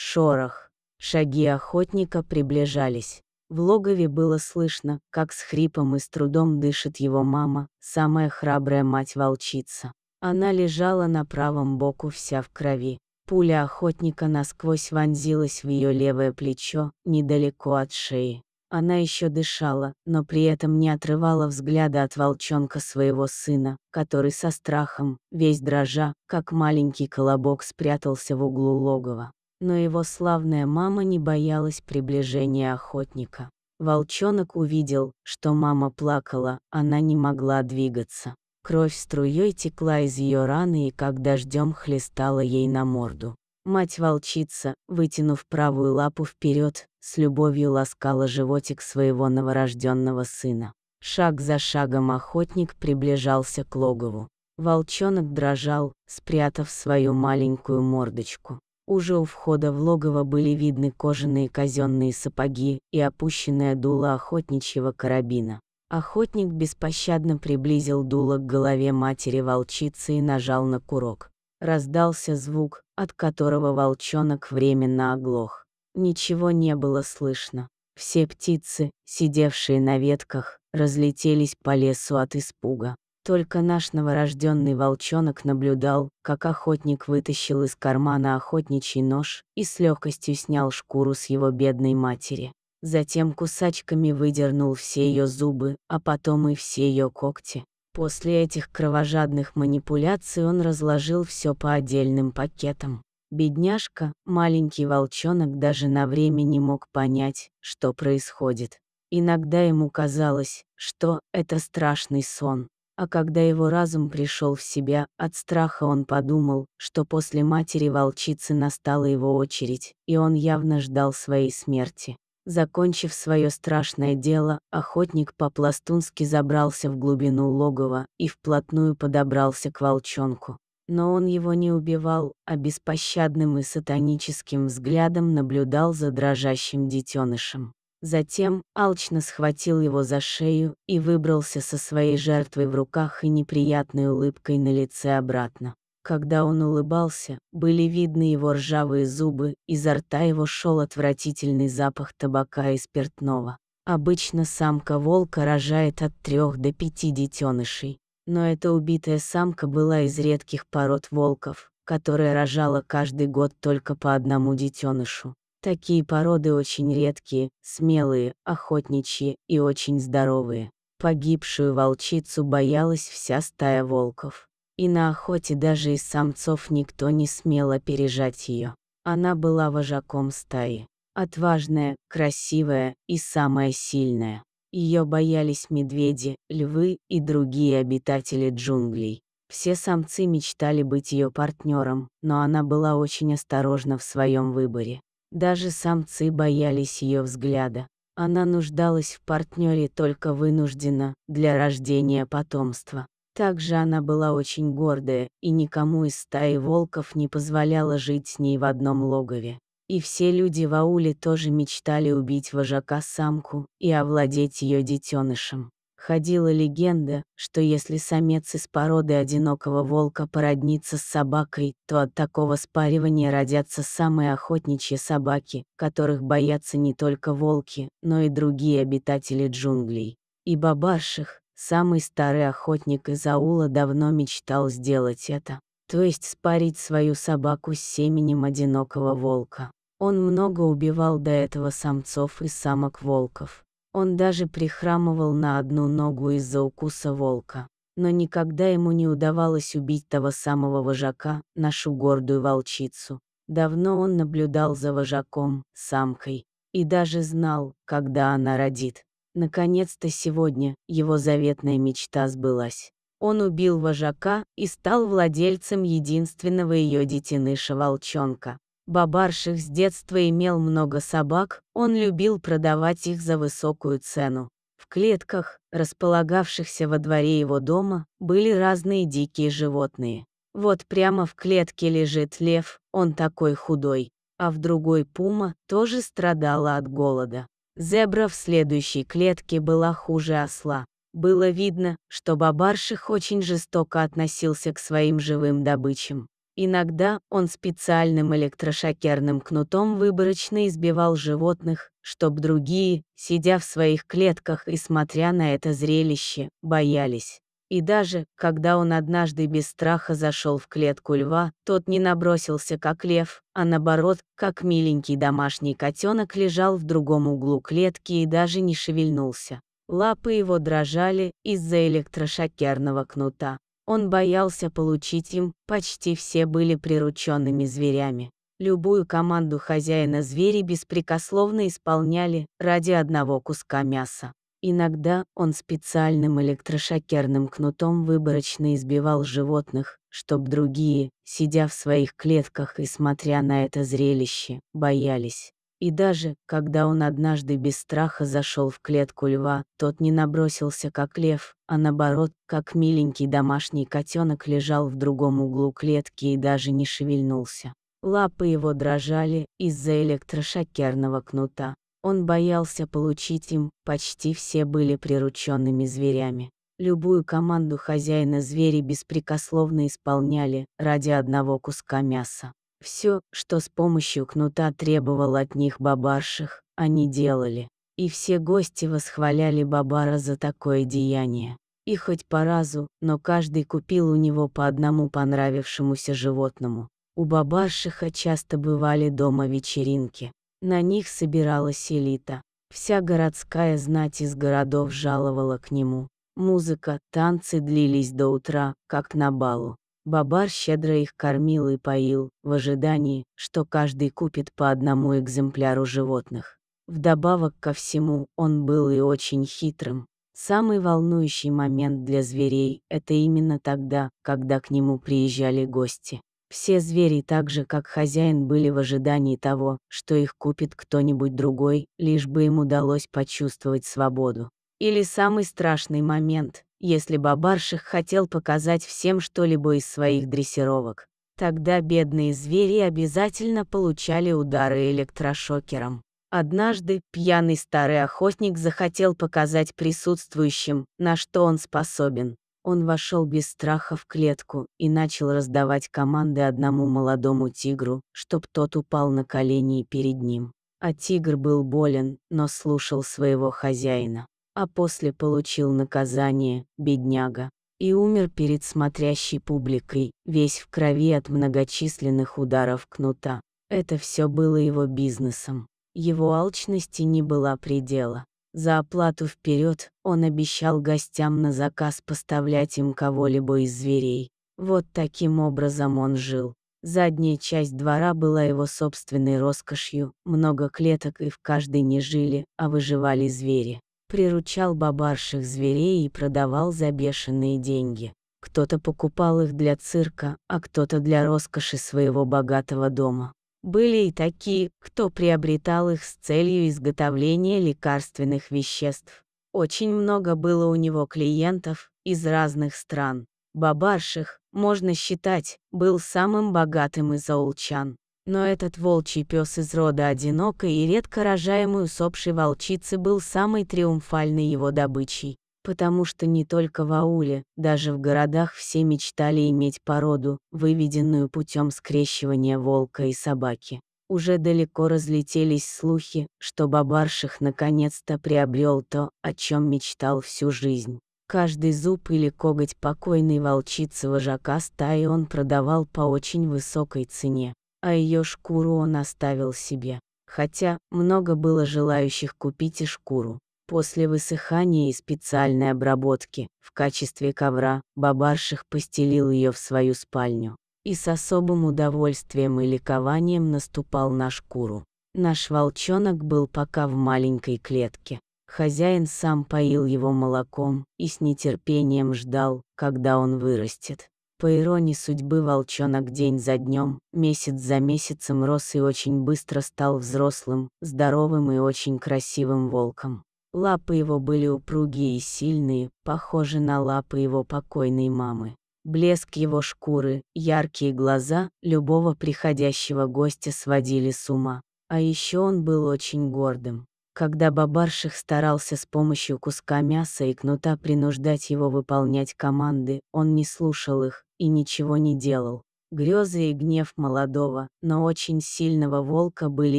Шорох. Шаги охотника приближались. В логове было слышно, как с хрипом и с трудом дышит его мама, самая храбрая мать-волчица. Она лежала на правом боку вся в крови. Пуля охотника насквозь вонзилась в ее левое плечо, недалеко от шеи. Она еще дышала, но при этом не отрывала взгляда от волчонка своего сына, который со страхом, весь дрожа, как маленький колобок спрятался в углу логова но его славная мама не боялась приближения охотника. Волчонок увидел, что мама плакала, она не могла двигаться. Кровь струей текла из ее раны и как дождем хлестала ей на морду. Мать-волчица, вытянув правую лапу вперед, с любовью ласкала животик своего новорожденного сына. Шаг за шагом охотник приближался к логову. Волчонок дрожал, спрятав свою маленькую мордочку. Уже у входа в логово были видны кожаные казенные сапоги и опущенная дуло охотничьего карабина. Охотник беспощадно приблизил дуло к голове матери-волчицы и нажал на курок. Раздался звук, от которого волчонок временно оглох. Ничего не было слышно. Все птицы, сидевшие на ветках, разлетелись по лесу от испуга. Только наш новорожденный волчонок наблюдал, как охотник вытащил из кармана охотничий нож и с легкостью снял шкуру с его бедной матери. Затем кусачками выдернул все ее зубы, а потом и все ее когти. После этих кровожадных манипуляций он разложил все по отдельным пакетам. Бедняжка, маленький волчонок даже на время не мог понять, что происходит. Иногда ему казалось, что это страшный сон, а когда его разум пришел в себя, от страха он подумал, что после матери-волчицы настала его очередь, и он явно ждал своей смерти. Закончив свое страшное дело, охотник по-пластунски забрался в глубину логова и вплотную подобрался к волчонку. Но он его не убивал, а беспощадным и сатаническим взглядом наблюдал за дрожащим детенышем. Затем алчно схватил его за шею и выбрался со своей жертвой в руках и неприятной улыбкой на лице обратно. Когда он улыбался, были видны его ржавые зубы, изо рта его шел отвратительный запах табака и спиртного. Обычно самка волка рожает от трех до пяти детенышей, но эта убитая самка была из редких пород волков, которая рожала каждый год только по одному детенышу. Такие породы очень редкие, смелые, охотничьи и очень здоровые. Погибшую волчицу боялась вся стая волков. И на охоте даже из самцов никто не смело пережать ее. Она была вожаком стаи. Отважная, красивая и самая сильная. Ее боялись медведи, львы и другие обитатели джунглей. Все самцы мечтали быть ее партнером, но она была очень осторожна в своем выборе. Даже самцы боялись ее взгляда. Она нуждалась в партнере только вынужденно для рождения потомства. Также она была очень гордая, и никому из стаи волков не позволяла жить с ней в одном логове. И все люди в ауле тоже мечтали убить вожака-самку и овладеть ее детенышем. Ходила легенда, что если самец из породы одинокого волка породнится с собакой, то от такого спаривания родятся самые охотничьи собаки, которых боятся не только волки, но и другие обитатели джунглей. И Бабарших, самый старый охотник из аула, давно мечтал сделать это. То есть спарить свою собаку с семенем одинокого волка. Он много убивал до этого самцов и самок волков он даже прихрамывал на одну ногу из-за укуса волка. Но никогда ему не удавалось убить того самого вожака, нашу гордую волчицу. Давно он наблюдал за вожаком, самкой, и даже знал, когда она родит. Наконец-то сегодня его заветная мечта сбылась. Он убил вожака и стал владельцем единственного ее детеныша волчонка Бабарших с детства имел много собак, он любил продавать их за высокую цену. В клетках, располагавшихся во дворе его дома, были разные дикие животные. Вот прямо в клетке лежит лев, он такой худой, а в другой пума тоже страдала от голода. Зебра в следующей клетке была хуже осла. Было видно, что Бабарших очень жестоко относился к своим живым добычам. Иногда он специальным электрошокерным кнутом выборочно избивал животных, чтоб другие, сидя в своих клетках и смотря на это зрелище, боялись. И даже, когда он однажды без страха зашел в клетку льва, тот не набросился как лев, а наоборот, как миленький домашний котенок лежал в другом углу клетки и даже не шевельнулся. Лапы его дрожали из-за электрошокерного кнута. Он боялся получить им, почти все были прирученными зверями. Любую команду хозяина звери беспрекословно исполняли ради одного куска мяса. Иногда он специальным электрошокерным кнутом выборочно избивал животных, чтоб другие, сидя в своих клетках и смотря на это зрелище, боялись. И даже, когда он однажды без страха зашел в клетку льва, тот не набросился как лев, а наоборот, как миленький домашний котенок лежал в другом углу клетки и даже не шевельнулся. Лапы его дрожали из-за электрошокерного кнута. Он боялся получить им, почти все были прирученными зверями. Любую команду хозяина звери беспрекословно исполняли ради одного куска мяса. Все, что с помощью кнута требовал от них бабарших, они делали. И все гости восхваляли Бабара за такое деяние. И хоть по разу, но каждый купил у него по одному понравившемуся животному. У Бабаршиха часто бывали дома вечеринки. На них собиралась элита. Вся городская знать из городов жаловала к нему. Музыка, танцы длились до утра, как на балу. Бабар щедро их кормил и поил, в ожидании, что каждый купит по одному экземпляру животных. Вдобавок ко всему, он был и очень хитрым. Самый волнующий момент для зверей — это именно тогда, когда к нему приезжали гости. Все звери так же, как хозяин, были в ожидании того, что их купит кто-нибудь другой, лишь бы им удалось почувствовать свободу. Или самый страшный момент, если бабарших хотел показать всем что-либо из своих дрессировок, тогда бедные звери обязательно получали удары электрошокером. Однажды пьяный старый охотник захотел показать присутствующим, на что он способен. Он вошел без страха в клетку и начал раздавать команды одному молодому тигру, чтоб тот упал на колени перед ним. А тигр был болен, но слушал своего хозяина а после получил наказание, бедняга, и умер перед смотрящей публикой, весь в крови от многочисленных ударов кнута. Это все было его бизнесом. Его алчности не было предела. За оплату вперед он обещал гостям на заказ поставлять им кого-либо из зверей. Вот таким образом он жил. Задняя часть двора была его собственной роскошью, много клеток и в каждой не жили, а выживали звери приручал бабарших зверей и продавал за бешеные деньги. Кто-то покупал их для цирка, а кто-то для роскоши своего богатого дома. Были и такие, кто приобретал их с целью изготовления лекарственных веществ. Очень много было у него клиентов из разных стран. Бабарших, можно считать, был самым богатым из аулчан но этот волчий пес из рода одинокой и редко рожаемой усопшей волчицы был самой триумфальной его добычей, потому что не только в ауле, даже в городах все мечтали иметь породу, выведенную путем скрещивания волка и собаки. Уже далеко разлетелись слухи, что Бабарших наконец-то приобрел то, о чем мечтал всю жизнь. Каждый зуб или коготь покойной волчицы вожака стаи он продавал по очень высокой цене а ее шкуру он оставил себе. Хотя много было желающих купить и шкуру. После высыхания и специальной обработки в качестве ковра Бабарших постелил ее в свою спальню и с особым удовольствием и ликованием наступал на шкуру. Наш волчонок был пока в маленькой клетке. Хозяин сам поил его молоком и с нетерпением ждал, когда он вырастет. По иронии судьбы волчонок день за днем, месяц за месяцем рос и очень быстро стал взрослым, здоровым и очень красивым волком. Лапы его были упругие и сильные, похожи на лапы его покойной мамы. Блеск его шкуры, яркие глаза любого приходящего гостя сводили с ума. А еще он был очень гордым. Когда Бабарших старался с помощью куска мяса и кнута принуждать его выполнять команды, он не слушал их, и ничего не делал. Грезы и гнев молодого, но очень сильного волка были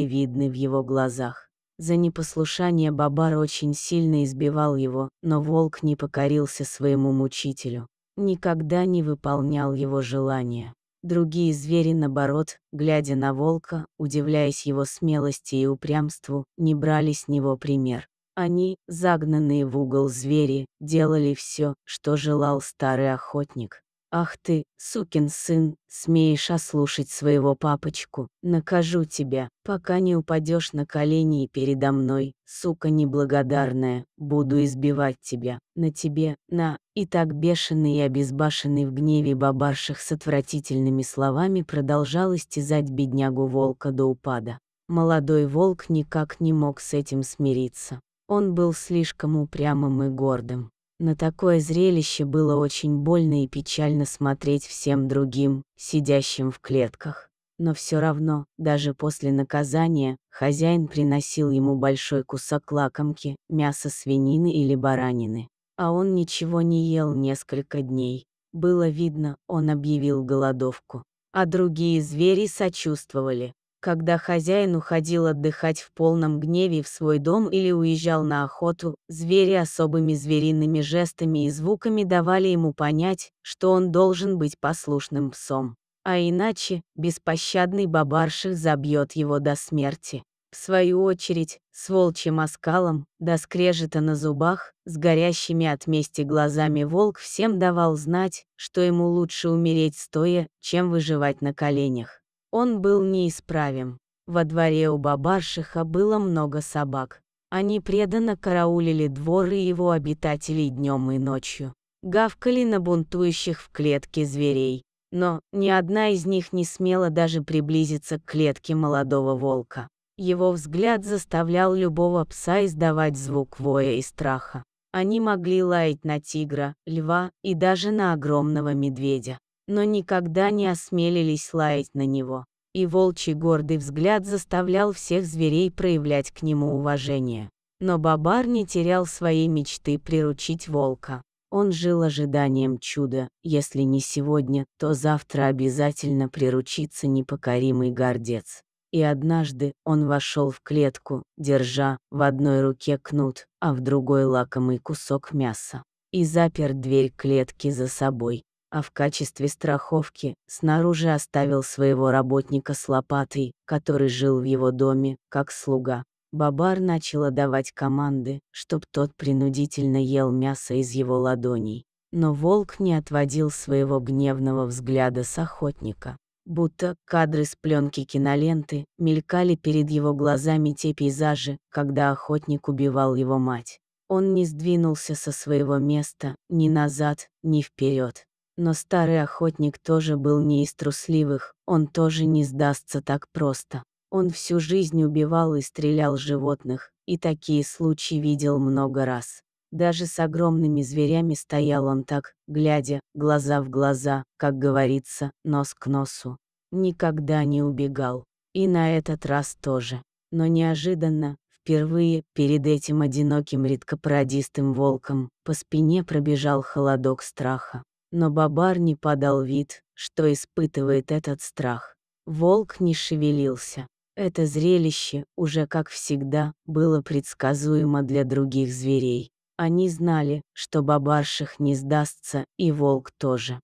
видны в его глазах. За непослушание Бабар очень сильно избивал его, но волк не покорился своему мучителю. Никогда не выполнял его желания. Другие звери, наоборот, глядя на волка, удивляясь его смелости и упрямству, не брали с него пример. Они, загнанные в угол звери, делали все, что желал старый охотник. «Ах ты, сукин сын, смеешь ослушать своего папочку. Накажу тебя, пока не упадешь на колени и передо мной, сука неблагодарная, буду избивать тебя, на тебе, на...» И так бешеный и обезбашенный в гневе бабарших с отвратительными словами продолжал истязать беднягу волка до упада. Молодой волк никак не мог с этим смириться. Он был слишком упрямым и гордым. На такое зрелище было очень больно и печально смотреть всем другим, сидящим в клетках. Но все равно, даже после наказания, хозяин приносил ему большой кусок лакомки, мяса свинины или баранины. А он ничего не ел несколько дней. Было видно, он объявил голодовку. А другие звери сочувствовали. Когда хозяин уходил отдыхать в полном гневе в свой дом или уезжал на охоту, звери особыми звериными жестами и звуками давали ему понять, что он должен быть послушным псом. А иначе, беспощадный бабарших забьет его до смерти. В свою очередь, с волчьим оскалом, до скрежета на зубах, с горящими от мести глазами волк всем давал знать, что ему лучше умереть стоя, чем выживать на коленях. Он был неисправим. Во дворе у Бабаршиха было много собак. Они преданно караулили двор и его обитателей днем и ночью. Гавкали на бунтующих в клетке зверей. Но ни одна из них не смела даже приблизиться к клетке молодого волка. Его взгляд заставлял любого пса издавать звук воя и страха. Они могли лаять на тигра, льва и даже на огромного медведя но никогда не осмелились лаять на него, и волчий гордый взгляд заставлял всех зверей проявлять к нему уважение. Но Бабар не терял своей мечты приручить волка. Он жил ожиданием чуда, если не сегодня, то завтра обязательно приручится непокоримый гордец. И однажды он вошел в клетку, держа в одной руке кнут, а в другой лакомый кусок мяса, и запер дверь клетки за собой а в качестве страховки снаружи оставил своего работника с лопатой, который жил в его доме, как слуга. Бабар начала давать команды, чтоб тот принудительно ел мясо из его ладоней. Но волк не отводил своего гневного взгляда с охотника. Будто кадры с пленки киноленты мелькали перед его глазами те пейзажи, когда охотник убивал его мать. Он не сдвинулся со своего места ни назад, ни вперед. Но старый охотник тоже был не из трусливых, он тоже не сдастся так просто. Он всю жизнь убивал и стрелял животных, и такие случаи видел много раз. Даже с огромными зверями стоял он так, глядя, глаза в глаза, как говорится, нос к носу. Никогда не убегал. И на этот раз тоже. Но неожиданно, впервые, перед этим одиноким редкопародистым волком, по спине пробежал холодок страха. Но Бабар не подал вид, что испытывает этот страх. Волк не шевелился. Это зрелище уже, как всегда, было предсказуемо для других зверей. Они знали, что Бабарших не сдастся, и волк тоже.